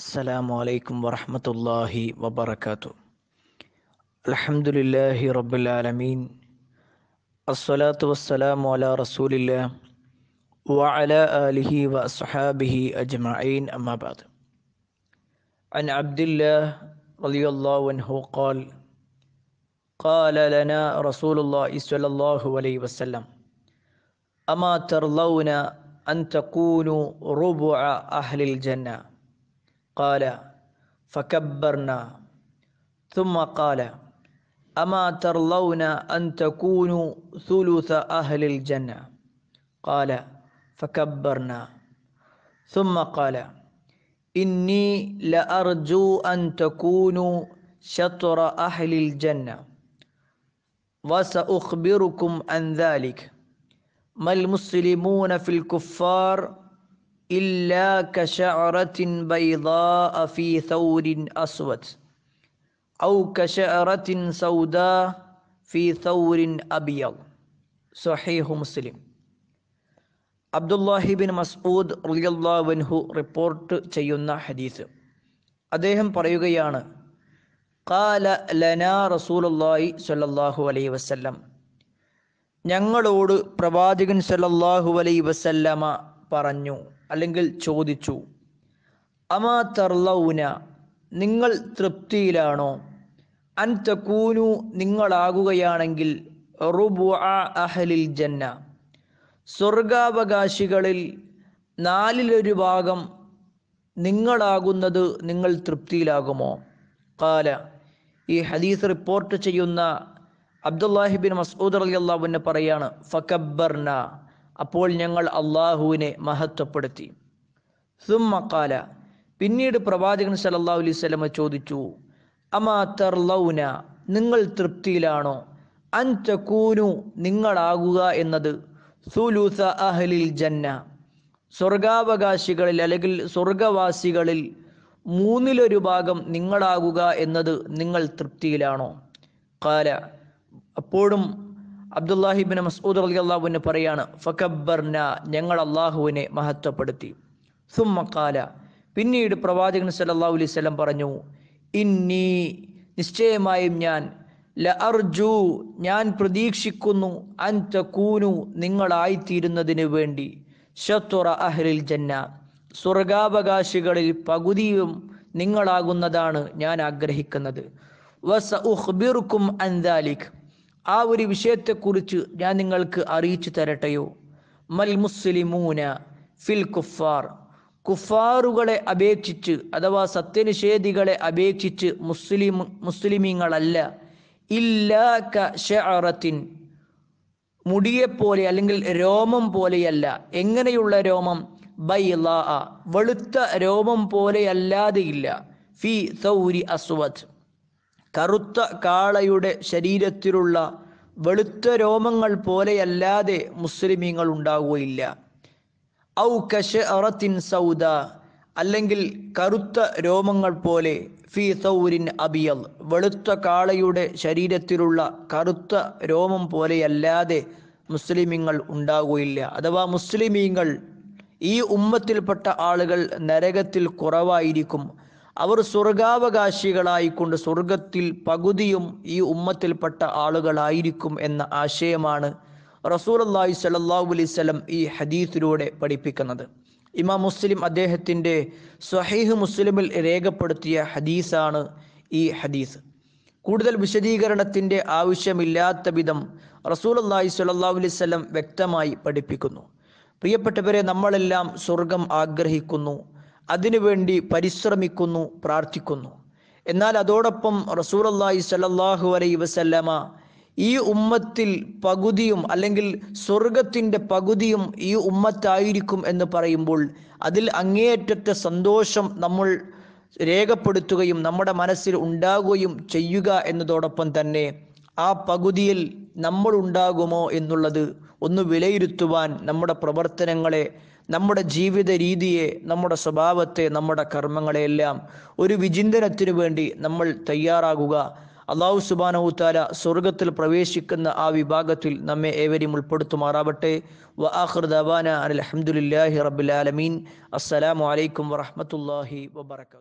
السلام عليكم ورحمة الله وبركاته الحمد لله رب العالمين الصلاة والسلام على رسول الله وعلى آله وأصحابه أجمعين أما بعد عن عبد الله رضي الله عنه قال قال لنا رسول الله صلى الله عليه وسلم أما ترضون أن تكونوا ربع أهل الجنة قال فكبرنا ثم قال أما ترلون أن تكونوا ثلث أهل الجنة قال فكبرنا ثم قال إني لأرجو أن تكونوا شطر أهل الجنة وسأخبركم عن ذلك ما المسلمون في الكفار إلا അബ്ദുല്ലാഹിബിൻ Masood റിയല്ലാവൻഹു report ചെയ്യുന്ന ഹദീസ് അദ്ദേഹം പറയുകയാണ് കാല ലനാ റസൂലുല്ലായി സൊല്ലാഹു അലൈ വസ്ല്ലം ഞങ്ങളോട് പ്രവാചകൻ സൊല്ലാഹു അലൈ വസല്ലമ പറഞ്ഞു അല്ലെങ്കിൽ ചോദിച്ചു അമാ തർലൗന നിങ്ങൾ തൃപ്തിയിലാണോ അൻതക്കൂനു നിങ്ങളാകുകയാണെങ്കിൽ റുബു അഹലിൽ ജന്ന സ്വർഗാവകാശികളിൽ നാലിലൊരു ഭാഗം നിങ്ങളാകുന്നത് നിങ്ങൾ തൃപ്തിയിലാകുമോ കാല ഈ ഹദീസ് റിപ്പോർട്ട് ചെയ്യുന്ന അബ്ദുല്ലാഹിബിൻ മസൂദ് അലി അള്ളാഹുവിനെ പറയാണ് ഫക്കബർന അപ്പോൾ ഞങ്ങൾ അള്ളാഹുവിനെ മഹത്വപ്പെടുത്തി സുമ്മക്കാല പിന്നീട് പ്രവാചകൻ സലല്ലാ അലൈവലമ ചോദിച്ചു അമാ തർലൗന നിങ്ങൾ തൃപ്തിയിലാണോ അൻതക്കൂനു നിങ്ങളാകുക എന്നത് സുലൂസ അഹലിൽ ജന്ന സ്വർഗാവകാശികളിൽ അല്ലെങ്കിൽ സ്വർഗവാസികളിൽ മൂന്നിലൊരു ഭാഗം നിങ്ങളാകുക എന്നത് നിങ്ങൾ തൃപ്തിയിലാണോ കാല അപ്പോഴും അബ്ദുല്ലാഹിബിൻ മസ്ഊദ് അലി അള്ളാഹുവിന് പറയാണ് ഫക്കബർന ഞങ്ങൾ അള്ളാഹുവിനെ മഹത്വപ്പെടുത്തി സുമ്മക്കാല പിന്നീട് പ്രവാചകൻ സല്ലാഹു അലൈഹി സ്വലം പറഞ്ഞു ഇന്നി നിശ്ചയമായും ഞാൻ ല അർജു ഞാൻ പ്രതീക്ഷിക്കുന്നു അൻ തക്കൂനു നിങ്ങളായിത്തീരുന്നതിന് വേണ്ടി ഷത്തുറ അഹ്ലിൽ ജന്ന സ്വർഗാവകാശികളിൽ പകുതിയും നിങ്ങളാകുന്നതാണ് ഞാൻ ആഗ്രഹിക്കുന്നത് വസ ഉഹ്ബിർക്കും അൻദാലിഖ് ആ ഒരു വിഷയത്തെക്കുറിച്ച് ഞാൻ നിങ്ങൾക്ക് അറിയിച്ചു തരട്ടെയോ മൽ മുസ്ലിമൂന ഫിൽ കുഫാർ കുഫാറുകളെ അപേക്ഷിച്ച് അഥവാ സത്യനിഷേധികളെ അപേക്ഷിച്ച് മുസ്ലിം മുസ്ലിമീങ്ങളല്ല ഇല്ലാ ഷറത്തിൻ മുടിയെപ്പോലെ അല്ലെങ്കിൽ രോമം പോലെയല്ല എങ്ങനെയുള്ള രോമം ബൈല വെളുത്ത രോമം പോലെയല്ലാതെയില്ല ഫി സൗരി അസ്വദ് കറുത്ത കാളയുടെ ശരീരത്തിലുള്ള വെളുത്ത രോമങ്ങൾ പോലെയല്ലാതെ മുസ്ലിമീങ്ങൾ ഉണ്ടാവുകയില്ല ഔ കഷ അറത്തിൻ സൗദ അല്ലെങ്കിൽ കറുത്ത രോമങ്ങൾ പോലെ ഫി സൗരിൻ അബിയൽ വെളുത്ത കാളയുടെ ശരീരത്തിലുള്ള കറുത്ത രോമം പോലെയല്ലാതെ മുസ്ലിമീങ്ങൾ ഉണ്ടാകുകയില്ല അഥവാ മുസ്ലിമീങ്ങൾ ഈ ഉമ്മത്തിൽപ്പെട്ട ആളുകൾ നരകത്തിൽ കുറവായിരിക്കും അവർ സ്വർഗാവകാശികളായിക്കൊണ്ട് സ്വർഗത്തിൽ പകുതിയും ഈ ഉമ്മത്തിൽപ്പെട്ട ആളുകളായിരിക്കും എന്ന ആശയമാണ് റസൂൽ അള്ളാഹി സലല്ലാഹു അലൈവലം ഈ ഹദീസിലൂടെ പഠിപ്പിക്കുന്നത് ഇമാം മുസ്ലിം അദ്ദേഹത്തിൻ്റെ സ്വഹീഹ് മുസ്ലിമിൽ രേഖപ്പെടുത്തിയ ഹദീസാണ് ഈ ഹദീസ് കൂടുതൽ വിശദീകരണത്തിൻ്റെ ആവശ്യമില്ലാത്ത വിധം റസൂൽ അള്ളാഹി സ്വല്ലല്ലാഹു അലൈഹി വ്യക്തമായി പഠിപ്പിക്കുന്നു പ്രിയപ്പെട്ടവരെ നമ്മളെല്ലാം സ്വർഗം ആഗ്രഹിക്കുന്നു അതിനുവേണ്ടി പരിശ്രമിക്കുന്നു പ്രാർത്ഥിക്കുന്നു എന്നാൽ അതോടൊപ്പം റസൂർ അള്ളാഹി സല്ലാഹു അലൈ വസല്ലമ ഈ ഉമ്മത്തിൽ പകുതിയും അല്ലെങ്കിൽ സ്വർഗത്തിൻ്റെ പകുതിയും ഈ ഉമ്മത്തായിരിക്കും എന്ന് പറയുമ്പോൾ അതിൽ അങ്ങേയറ്റത്തെ സന്തോഷം നമ്മൾ രേഖപ്പെടുത്തുകയും നമ്മുടെ മനസ്സിൽ ഉണ്ടാകുകയും ചെയ്യുക എന്നതോടൊപ്പം തന്നെ ആ പകുതിയിൽ നമ്മൾ ഉണ്ടാകുമോ എന്നുള്ളത് ഒന്ന് വിലയിരുത്തുവാൻ നമ്മുടെ പ്രവർത്തനങ്ങളെ നമ്മുടെ ജീവിത രീതിയെ നമ്മുടെ സ്വഭാവത്തെ നമ്മുടെ കർമ്മങ്ങളെയെല്ലാം ഒരു വിചിന്തനത്തിനു വേണ്ടി നമ്മൾ തയ്യാറാകുക അള്ളാഹു താല സ്വർഗത്തിൽ പ്രവേശിക്കുന്ന ആ വിഭാഗത്തിൽ നമ്മെ ഏവരെയും ഉൾപ്പെടുത്തുമാറാവട്ടെ വ ആഹ്ർ ദവാന അലഹമുല്ലാഹി റബുലാലമീൻ അസ്സലാമലൈക്കും വറഹമത്തല്ലാഹി വബർക്കാത്തു